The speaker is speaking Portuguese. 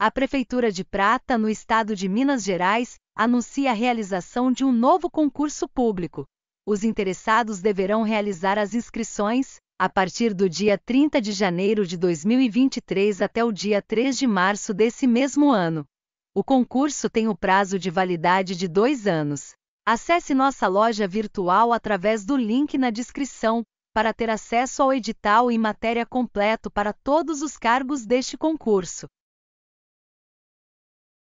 A Prefeitura de Prata, no estado de Minas Gerais, anuncia a realização de um novo concurso público. Os interessados deverão realizar as inscrições, a partir do dia 30 de janeiro de 2023 até o dia 3 de março desse mesmo ano. O concurso tem o prazo de validade de dois anos. Acesse nossa loja virtual através do link na descrição, para ter acesso ao edital e matéria completo para todos os cargos deste concurso.